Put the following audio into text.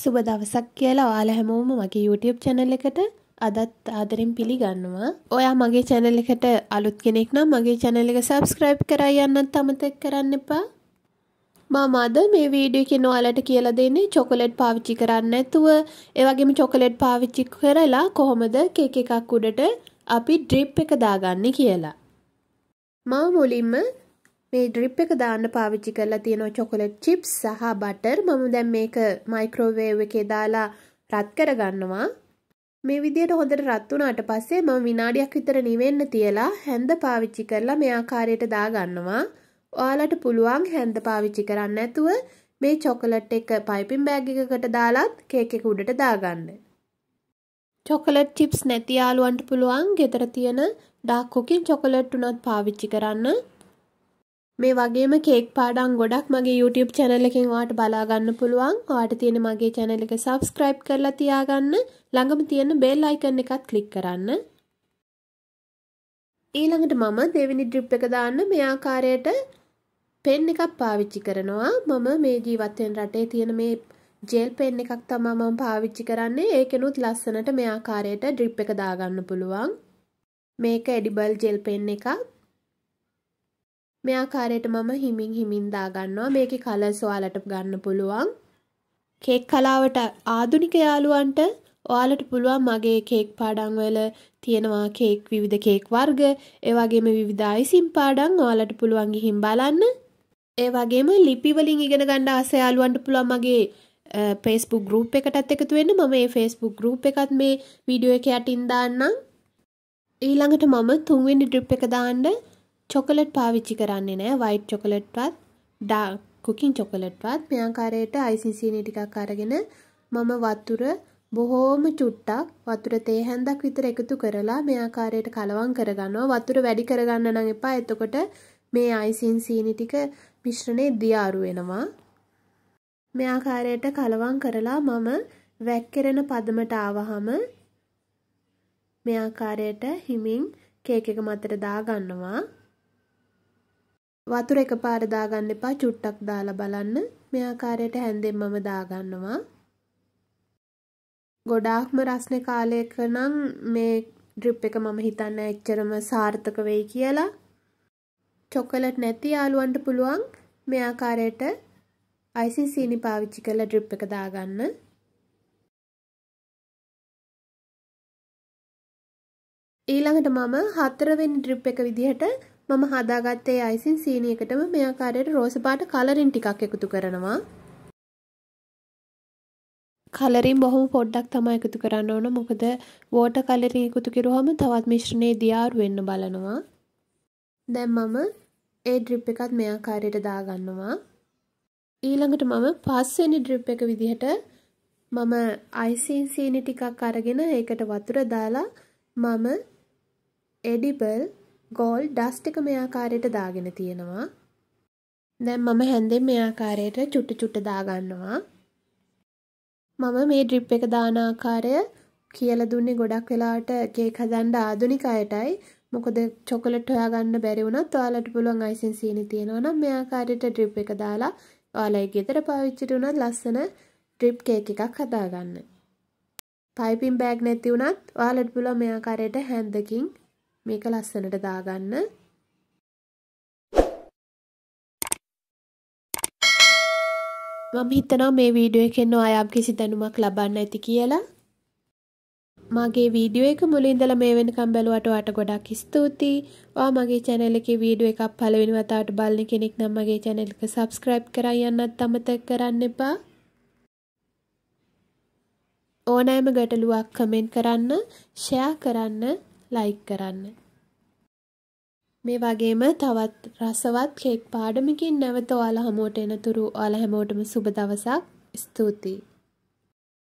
සුබ දවසක් කියලා ඔයාලා හැමෝම මගේ YouTube channel එකට අදත් ආදරෙන් පිළිගන්නවා. ඔයා මගේ channel එකට අලුත් කෙනෙක් නම් මගේ channel එක subscribe කරා යන්නත් අමතක කරන්න එපා. මම අද මේ වීඩියෝ එකේ ඔයාලට කියලා දෙන්නේ චොකලට් පාවිච්චි කරන්නේ නැතුව, ඒ වගේම චොකලට් පාවිච්චි කරලා කොහොමද කේක් එකක් උඩට අපි ඩ්‍රිප් එක දාගන්නේ කියලා. මම මුලින්ම මේ ඩ්‍රිප් එක දාන්න පාවිච්චි කරලා තියෙනවා චොකොලට් චිප්ස් සහ බටර් මම දැන් මේක මයික්‍රෝවේව් එකේ දාලා රත් කරගන්නවා මේ විදිහට හොඳට රත් වුණාට පස්සේ මම විනාඩියක් විතර නිවෙන්න තියලා හැන්ද පාවිච්චි කරලා මේ ආකාරයට දාගන්නවා ඔයාලට පුළුවන් හැන්ද පාවිච්චි කරන්න නැතුව මේ චොකලට් එක පයිපින් බෑග් එකකට දාලාත් කේක් එක උඩට දාගන්න. චොකලට් චිප්ස් නැති යාළුවන්ට පුළුවන් ගෙදර තියෙන ඩාක් කුකින් චොකලට් උනත් පාවිච්චි කරන්න මේ වගේම කේක් පාඩම් ගොඩක් මගේ YouTube channel එකෙන් ඔයාලට බලා ගන්න පුළුවන්. ඔයාලට තියෙන මගේ channel එක subscribe කරලා තියාගන්න. ළඟම තියෙන bell icon එකත් click කරන්න. ඊළඟට මම දෙවෙනි drip එක දාන්න මේ ආකාරයට පෙන් එකක් පාවිච්චි කරනවා. මම මේ ජීවත් වෙන රටේ තියෙන මේ ජෙල් පෙන් එකක් තමයි මම පාවිච්චි කරන්නේ. ඒකෙනුත් ලස්සනට මේ ආකාරයට drip එක දාගන්න පුළුවන්. මේක edible gel pen එකක්. මේ ආකාරයට මම හිමින් හිමින් දාගන්නවා. මේකේ කලර්ස් ඔයාලට ගන්න පුළුවන්. කේක් කලාවට ආදුනික යාළුවන්ට ඔයාලට පුළුවන් මගේ කේක් පාඩම් වල තියෙනවා කේක් විවිධ කේක් වර්ග, ඒ වගේම විවිධ අයිසින් පාඩම් ඔයාලට පුළුවන් ගිහින් බලන්න. ඒ වගේම ලිපි වලින් ඉගෙන ගන්න ආස යාළුවන්ට පුළුවන් මගේ Facebook group එකටත් එකතු වෙන්න. මම මේ Facebook group එකත් මේ වීඩියෝ එක යටින් දාන්නම්. ඊළඟට මම තුන්වෙනි ඩ්‍රිප් එක දාන්න චොකලට් පාවිච්චි කරන්නේ නෑ වයිට් චොකලට්වත් ඩා කුකින් චොකලට්වත් මෙයාකාරයට අයිසිසින ටිකක් අරගෙන මම වතුර බොහෝම චුට්ටක් වතුර තේ හැන්දක් විතර එකතු කරලා මෙයාකාරයට කලවම් කරගන්නවා වතුර වැඩි කරගන්න නම් එපා එතකොට මේ අයිසින් සීනි ටික මිශ්‍රණේ දියාරු වෙනවා මෙයාකාරයට කලවම් කරලා මම වැක්කිරෙන පදමට ආවහම මෙයාකාරයට හිමින් කේක් එක මතට දාගන්නවා වතුර එකපාර දාගන්න එපා චුට්ටක් දාලා බලන්න මේ ආකාරයට හැන්දෙන් මම දාගන්නවා ගොඩාක්ම රස්නේ කාලයක නම් මේ ඩ්‍රිප් එක මම හිතන්නේ එච්චරම සාර්ථක වෙයි කියලා චොකලට් නැති යාළුවන්ට පුළුවන් මේ ආකාරයට අයිසින් සීනි පාවිච්චි කරලා ඩ්‍රිප් එක දාගන්න ඊළඟට මම හතරවෙනි ඩ්‍රිප් එක විදිහට මම හදාගත්තේ අයිසින් සීනියකටම මේ ආකාරයට රෝස පාට කලරින් ටිකක් එකතු කරනවා. කලරින් බොහොම පොඩ්ඩක් තමයි එකතු කරන්න ඕන. මොකද වෝටර් කලරින් එකතු කරුවම තවත් මිශ්‍රණේ දියාරු වෙන්න බලනවා. දැන් මම ඒ ඩ්‍රිප් එකත් මේ ආකාරයට දාගන්නවා. ඊළඟට මම පස්වෙනි ඩ්‍රිප් එක විදිහට මම අයිසින් සීනි ටිකක් අරගෙන ඒකට වතුර දාලා මම එඩිබල් ගෝල් ඩස්ට එක මේ ආකාරයට දාගෙන තියෙනවා. දැන් මම හැන්දෙන් මේ ආකාරයට චුට්ටු චුට්ට දාගන්නවා. මම මේ ඩ්‍රිප් එක දාන ආකාරය කියලා දුන්නේ ගොඩක් වෙලාවට කේක් හදන්න ආධුනික අයටයි. මොකද චොකලට් හොයාගන්න බැරි වුණත් ඔයාලට පුළුවන් අයිසින් සීනි තියෙනවා නම් මේ ආකාරයට ඩ්‍රිප් එක දාලා ඔයාලගේ ගෙදර පාවිච්චිට උනත් ලස්සන ඩ්‍රිප් කේක් එකක් හදාගන්න. පයිපින් බෑග් නැති වුණත් ඔයාලට පුළුවන් මේ ආකාරයට හැන්දකින් මේක ලස්සනට දාගන්න මම හිතනවා මේ වීඩියෝ එකෙන් ඔයා කිසි දැනුමක් ලබන්න ඇති කියලා. මගේ වීඩියෝ එක මුලින් ඉඳලා මේ වෙනකම් බැලුවට ඔයාට ගොඩක් ස්තුතියි. ඔයා මගේ channel එකේ වීඩියෝ එකක් පළවෙනි වතාවට බලන කෙනෙක් නම් මගේ channel එක subscribe කරන් යන්නත් අමතක කරන්න එපා. ඕනෑම ගැටලුවක් කමෙන්ට් කරන්න, ෂෙයා කරන්න, ලයික් කරන්න. මේ වගේම තවත් රසවත් කේක් පාඩමකින් නැවත ඔයාලා හමුවට එනතුරු ඔයාලා හැමෝටම සුබ දවසක්. ස්තුතියි.